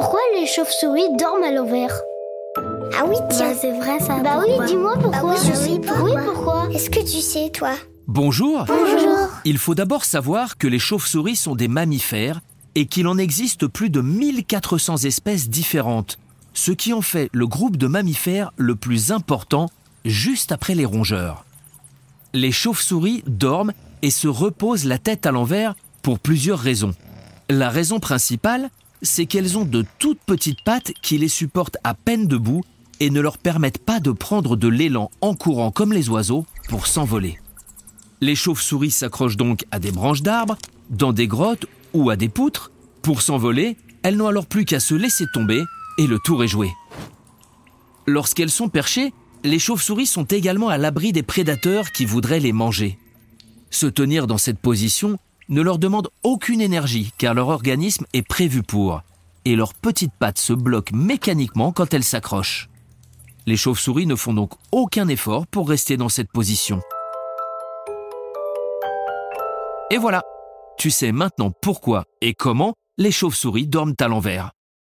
Pourquoi les chauves-souris dorment à l'envers Ah oui, tiens. Bah, c'est vrai ça. Bah oui, dis-moi pourquoi. Ah je bah Oui, pourquoi Est-ce que tu sais, toi Bonjour. Bonjour. Il faut d'abord savoir que les chauves-souris sont des mammifères et qu'il en existe plus de 1400 espèces différentes, ce qui en fait le groupe de mammifères le plus important juste après les rongeurs. Les chauves-souris dorment et se reposent la tête à l'envers pour plusieurs raisons. La raison principale, c'est qu'elles ont de toutes petites pattes qui les supportent à peine debout et ne leur permettent pas de prendre de l'élan en courant comme les oiseaux pour s'envoler. Les chauves-souris s'accrochent donc à des branches d'arbres, dans des grottes ou à des poutres. Pour s'envoler, elles n'ont alors plus qu'à se laisser tomber et le tour est joué. Lorsqu'elles sont perchées, les chauves-souris sont également à l'abri des prédateurs qui voudraient les manger. Se tenir dans cette position ne leur demande aucune énergie car leur organisme est prévu pour, et leurs petites pattes se bloquent mécaniquement quand elles s'accrochent. Les chauves-souris ne font donc aucun effort pour rester dans cette position. Et voilà, tu sais maintenant pourquoi et comment les chauves-souris dorment à l'envers.